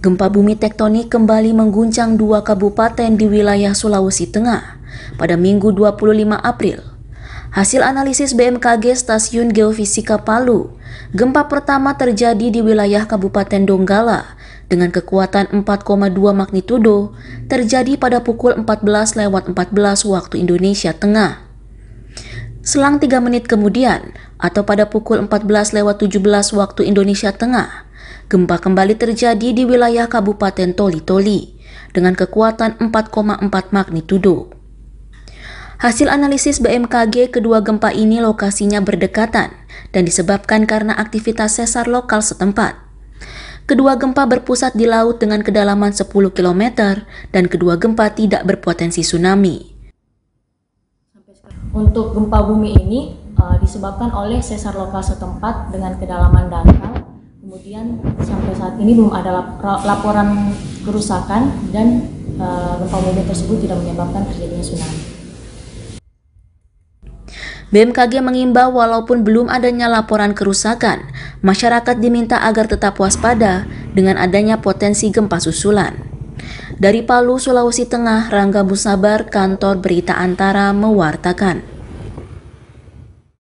Gempa bumi tektonik kembali mengguncang dua kabupaten di wilayah Sulawesi Tengah pada Minggu 25 April. Hasil analisis BMKG Stasiun Geofisika Palu, gempa pertama terjadi di wilayah Kabupaten Donggala dengan kekuatan 4,2 magnitudo terjadi pada pukul 14 lewat 14 waktu Indonesia Tengah. Selang 3 menit kemudian, atau pada pukul 14 lewat 17 waktu Indonesia Tengah, Gempa kembali terjadi di wilayah Kabupaten Toli-Toli dengan kekuatan 4,4 magnitudo. Hasil analisis BMKG kedua gempa ini lokasinya berdekatan dan disebabkan karena aktivitas sesar lokal setempat. Kedua gempa berpusat di laut dengan kedalaman 10 km dan kedua gempa tidak berpotensi tsunami. Untuk gempa bumi ini uh, disebabkan oleh sesar lokal setempat dengan kedalaman dangkal Kemudian sampai saat ini belum ada laporan kerusakan dan eh, gempa bumi tersebut tidak menyebabkan terjadinya tsunami. BMKG mengimbau walaupun belum adanya laporan kerusakan, masyarakat diminta agar tetap waspada dengan adanya potensi gempa susulan. Dari Palu, Sulawesi Tengah, Rangga Busabar, kantor berita antara mewartakan.